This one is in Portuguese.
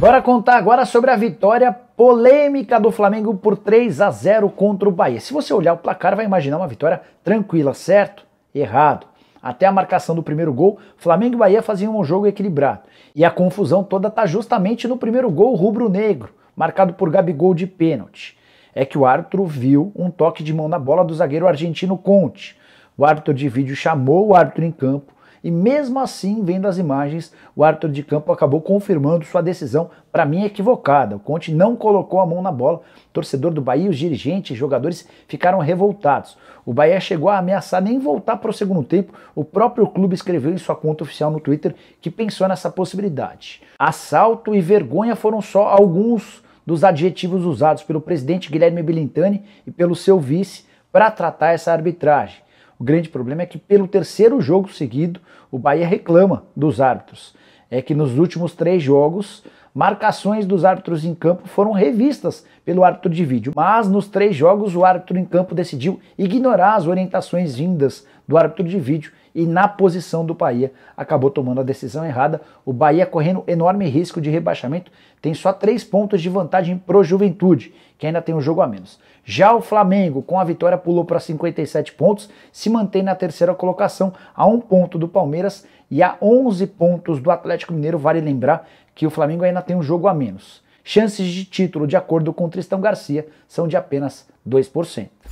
Bora contar agora sobre a vitória polêmica do Flamengo por 3 a 0 contra o Bahia. Se você olhar o placar, vai imaginar uma vitória tranquila, certo? Errado. Até a marcação do primeiro gol, Flamengo e Bahia faziam um jogo equilibrado. E a confusão toda está justamente no primeiro gol rubro-negro, marcado por Gabigol de pênalti. É que o árbitro viu um toque de mão na bola do zagueiro argentino Conte. O árbitro de vídeo chamou o árbitro em campo, e mesmo assim, vendo as imagens, o árbitro de campo acabou confirmando sua decisão, para mim equivocada. O Conte não colocou a mão na bola. torcedor do Bahia, os dirigentes e jogadores ficaram revoltados. O Bahia chegou a ameaçar nem voltar para o segundo tempo. O próprio clube escreveu em sua conta oficial no Twitter que pensou nessa possibilidade. Assalto e vergonha foram só alguns dos adjetivos usados pelo presidente Guilherme Bilintani e pelo seu vice para tratar essa arbitragem. O grande problema é que, pelo terceiro jogo seguido, o Bahia reclama dos árbitros. É que nos últimos três jogos, marcações dos árbitros em campo foram revistas pelo árbitro de vídeo, mas nos três jogos o árbitro em campo decidiu ignorar as orientações vindas do árbitro de vídeo e na posição do Bahia acabou tomando a decisão errada. O Bahia correndo enorme risco de rebaixamento, tem só três pontos de vantagem pro Juventude, que ainda tem um jogo a menos. Já o Flamengo, com a vitória, pulou para 57 pontos, se mantém na terceira colocação, a um ponto do Palmeiras e a 11 pontos do Atlético Mineiro. Vale lembrar que o Flamengo ainda tem um jogo a menos. Chances de título, de acordo com Tristão Garcia, são de apenas 2%.